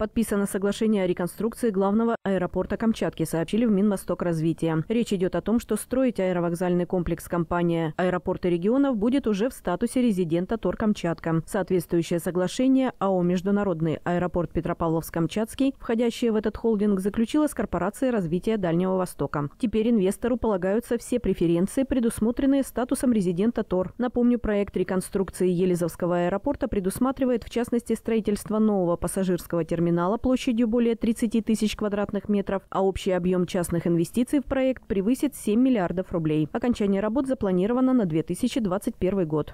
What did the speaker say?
Подписано соглашение о реконструкции главного аэропорта Камчатки, сообщили в Минвосток развития. Речь идет о том, что строить аэровокзальный комплекс компания «Аэропорты регионов» будет уже в статусе резидента ТОР Камчатка. Соответствующее соглашение АО «Международный аэропорт Петропавловск-Камчатский», входящее в этот холдинг, заключила с корпорацией развития Дальнего Востока. Теперь инвестору полагаются все преференции, предусмотренные статусом резидента ТОР. Напомню, проект реконструкции Елизовского аэропорта предусматривает в частности строительство нового пассажирского терминала терминала площадью более 30 тысяч квадратных метров, а общий объем частных инвестиций в проект превысит 7 миллиардов рублей. Окончание работ запланировано на 2021 год.